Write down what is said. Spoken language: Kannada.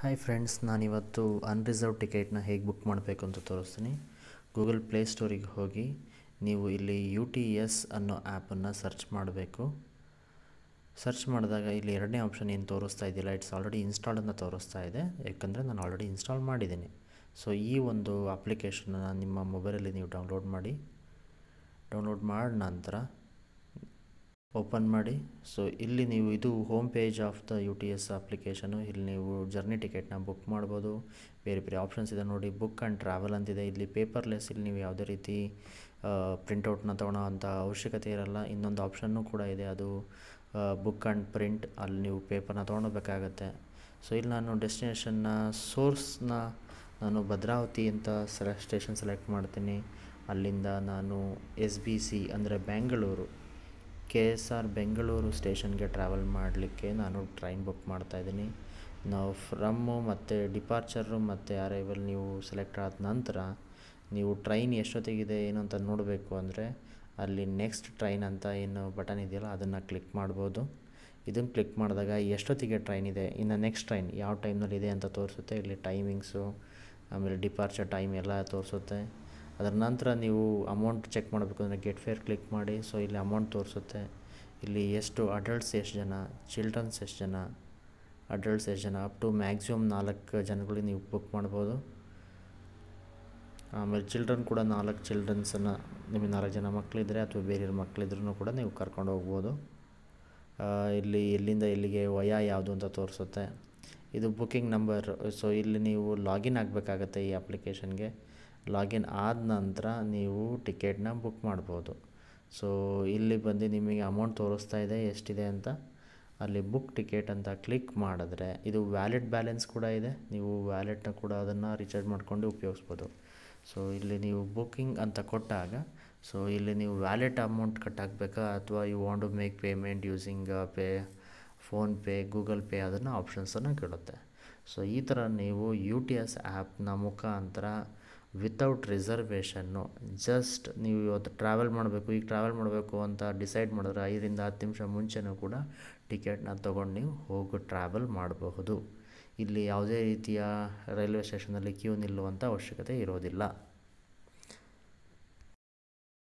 ಹಾಯ್ ಫ್ರೆಂಡ್ಸ್ ನಾನಿವತ್ತು ಅನ್ರಿಸರ್ವ್ ಟಿಕೆಟ್ನ ಹೇಗೆ ಬುಕ್ ಮಾಡಬೇಕು ಅಂತ ತೋರಿಸ್ತೀನಿ ಗೂಗಲ್ ಪ್ಲೇ ಸ್ಟೋರಿಗೆ ಹೋಗಿ ನೀವು ಇಲ್ಲಿ ಯು ಟಿ ಎಸ್ ಅನ್ನೋ ಆ್ಯಪನ್ನು ಸರ್ಚ್ ಮಾಡಬೇಕು ಸರ್ಚ್ ಮಾಡಿದಾಗ ಇಲ್ಲಿ ಎರಡನೇ ಆಪ್ಷನ್ ಏನು ತೋರಿಸ್ತಾ ಇದೆಯಲ್ಲ ಇಟ್ಸ್ ಆಲ್ರೆಡಿ ಇನ್ಸ್ಟಾಲ್ಡ್ ಅಂತ ತೋರಿಸ್ತಾ ಇದೆ ಯಾಕಂದರೆ ನಾನು ಆಲ್ರೆಡಿ ಇನ್ಸ್ಟಾಲ್ ಮಾಡಿದ್ದೀನಿ ಸೊ ಈ ಒಂದು ಅಪ್ಲಿಕೇಶನ್ನ ನಿಮ್ಮ ಮೊಬೈಲಲ್ಲಿ ನೀವು ಡೌನ್ಲೋಡ್ ಮಾಡಿ ಡೌನ್ಲೋಡ್ ಮಾಡಿದ ನಂತರ ಓಪನ್ ಮಾಡಿ ಸೊ ಇಲ್ಲಿ ನೀವು ಇದು home page of the U T S application ಇಲ್ಲಿ ನೀವು ಜರ್ನಿ ಟಿಕೆಟ್ನ ಬುಕ್ ಮಾಡ್ಬೋದು ಬೇರೆ ಬೇರೆ ಆಪ್ಷನ್ಸ್ ಇದೆ ನೋಡಿ ಬುಕ್ ಆ್ಯಂಡ್ ಟ್ರಾವೆಲ್ ಅಂತಿದೆ ಇಲ್ಲಿ ಪೇಪರ್ಲೆಸ್ ಇಲ್ಲಿ ನೀವು ಯಾವುದೇ ರೀತಿ ಪ್ರಿಂಟೌಟ್ನ ತೊಗೊಳೋ ಅಂತ ಅವಶ್ಯಕತೆ ಇರಲ್ಲ ಇನ್ನೊಂದು ಆಪ್ಷನ್ನು ಕೂಡ ಇದೆ ಅದು ಬುಕ್ ಆ್ಯಂಡ್ ಪ್ರಿಂಟ್ ಅಲ್ಲಿ ನೀವು ಪೇಪರ್ನ ತೊಗೊಳ್ಬೇಕಾಗತ್ತೆ ಸೊ ಇಲ್ಲಿ ನಾನು ಡೆಸ್ಟಿನೇಷನ್ನ ಸೋರ್ಸ್ನ ನಾನು ಭದ್ರಾವತಿ ಅಂತ ಸೆಲೆ ಸ್ಟೇಷನ್ ಸೆಲೆಕ್ಟ್ ಮಾಡ್ತೀನಿ ಅಲ್ಲಿಂದ ನಾನು ಎಸ್ ಬಿ ಸಿ ಅಂದರೆ Bangalore K S R Bengaluru ಸ್ಟೇಷನ್ಗೆ ಟ್ರಾವೆಲ್ ಮಾಡಲಿಕ್ಕೆ ನಾನು ಟ್ರೈನ್ ಬುಕ್ ಮಾಡ್ತಾಯಿದ್ದೀನಿ ನಾವು ಫ್ರಮ್ಮು ಮತ್ತು ಡಿಪಾರ್ಚರು ಮತ್ತು ಅರೈವಲ್ ನೀವು ಸೆಲೆಕ್ಟ್ ಆದ ನಂತರ ನೀವು ಟ್ರೈನ್ ಎಷ್ಟೊತ್ತಿಗಿದೆ ಏನು ಅಂತ ನೋಡಬೇಕು ಅಂದರೆ ಅಲ್ಲಿ ನೆಕ್ಸ್ಟ್ ಟ್ರೈನ್ ಅಂತ ಏನು ಬಟನ್ ಇದೆಯಲ್ಲ ಅದನ್ನು ಕ್ಲಿಕ್ ಮಾಡ್ಬೋದು ಇದನ್ನು ಕ್ಲಿಕ್ ಮಾಡಿದಾಗ ಎಷ್ಟೊತ್ತಿಗೆ ಟ್ರೈನ್ ಇದೆ ಇನ್ನು ನೆಕ್ಸ್ಟ್ ಟ್ರೈನ್ ಯಾವ ಟೈಮ್ನಲ್ಲಿ ಇದೆ ಅಂತ ತೋರಿಸುತ್ತೆ ಇಲ್ಲಿ ಟೈಮಿಂಗ್ಸು ಆಮೇಲೆ ಡಿಪಾರ್ಚರ್ ಟೈಮ್ ಎಲ್ಲ ತೋರಿಸುತ್ತೆ ಅದರ ನಂತರ ನೀವು ಅಮೌಂಟ್ ಚೆಕ್ ಮಾಡಬೇಕು ಅಂದರೆ ಗೆಟ್ ಫೇರ್ ಕ್ಲಿಕ್ ಮಾಡಿ ಸೊ ಇಲ್ಲಿ ಅಮೌಂಟ್ ತೋರಿಸುತ್ತೆ ಇಲ್ಲಿ ಎಷ್ಟು ಅಡಲ್ಟ್ಸ್ ಎಷ್ಟು ಜನ ಚಿಲ್ಡ್ರನ್ಸ್ ಎಷ್ಟು ಜನ ಅಡಲ್ಟ್ಸ್ ಎಷ್ಟು ಜನ ಅಪ್ ಟು ಮ್ಯಾಕ್ಸಿಮಮ್ ನಾಲ್ಕು ಜನಗಳಿಗೆ ನೀವು ಬುಕ್ ಮಾಡ್ಬೋದು ಆಮೇಲೆ ಚಿಲ್ಡ್ರನ್ ಕೂಡ ನಾಲ್ಕು ಚಿಲ್ಡ್ರನ್ಸನ್ನು ನಿಮಗೆ ನಾಲ್ಕು ಜನ ಮಕ್ಕಳಿದ್ರೆ ಅಥವಾ ಬೇರೆಯವ್ರ ಮಕ್ಕಳಿದ್ರೂ ಕೂಡ ನೀವು ಕರ್ಕೊಂಡು ಹೋಗ್ಬೋದು ಇಲ್ಲಿ ಎಲ್ಲಿಂದ ಎಲ್ಲಿಗೆ ವಯ ಯಾವುದು ಅಂತ ತೋರಿಸುತ್ತೆ ಇದು ಬುಕ್ಕಿಂಗ್ ನಂಬರ್ ಸೊ ಇಲ್ಲಿ ನೀವು ಲಾಗಿನ್ ಆಗಬೇಕಾಗತ್ತೆ ಈ ಅಪ್ಲಿಕೇಶನ್ಗೆ ಲಾಗಿನ್ ಆದ ನಂತರ ನೀವು ಟಿಕೆಟ್ನ ಬುಕ್ ಮಾಡ್ಬೋದು ಸೊ ಇಲ್ಲಿ ಬಂದು ನಿಮಗೆ ಅಮೌಂಟ್ ತೋರಿಸ್ತಾ ಇದೆ ಎಷ್ಟಿದೆ ಅಂತ ಅಲ್ಲಿ ಬುಕ್ ಟಿಕೆಟ್ ಅಂತ ಕ್ಲಿಕ್ ಮಾಡಿದ್ರೆ ಇದು ವ್ಯಾಲೆಟ್ ಬ್ಯಾಲೆನ್ಸ್ ಕೂಡ ಇದೆ ನೀವು ವ್ಯಾಲೆಟ್ನ ಕೂಡ ಅದನ್ನು ರೀಚಾರ್ಜ್ ಮಾಡ್ಕೊಂಡು ಉಪಯೋಗಿಸ್ಬೋದು ಸೊ ಇಲ್ಲಿ ನೀವು ಬುಕ್ಕಿಂಗ್ ಅಂತ ಕೊಟ್ಟಾಗ ಸೊ ಇಲ್ಲಿ ನೀವು ವ್ಯಾಲೆಟ್ ಅಮೌಂಟ್ ಕಟ್ಟಾಕಬೇಕಾ ಅಥವಾ you want to make payment using pay PhonePe Google pay ಅದನ್ನು ಆಪ್ಷನ್ಸನ್ನು ಕೇಳುತ್ತೆ ಸೊ ಈ ಥರ ನೀವು ಯು ಟಿ ಎಸ್ ಆ್ಯಪ್ನ ಮುಖಾಂತರ ವಿತೌಟ್ ರಿಸರ್ವೇಷನ್ನು ಜಸ್ಟ್ ನೀವು ಇವತ್ತು ಟ್ರಾವೆಲ್ ಮಾಡಬೇಕು ಈಗ ಟ್ರಾವೆಲ್ ಮಾಡಬೇಕು ಅಂತ ಡಿಸೈಡ್ ಮಾಡಿದ್ರೆ ಐದರಿಂದ ಹತ್ತು ನಿಮಿಷ ಮುಂಚೆನೂ ಕೂಡ ಟಿಕೆಟ್ನ ತೊಗೊಂಡು ನೀವು ಹೋಗಿ ಟ್ರಾವೆಲ್ ಮಾಡಬಹುದು ಇಲ್ಲಿ ಯಾವುದೇ ರೀತಿಯ ರೈಲ್ವೆ ಸ್ಟೇಷನಲ್ಲಿ ಕ್ಯೂ ನಿಲ್ಲುವಂಥ ಅವಶ್ಯಕತೆ ಇರೋದಿಲ್ಲ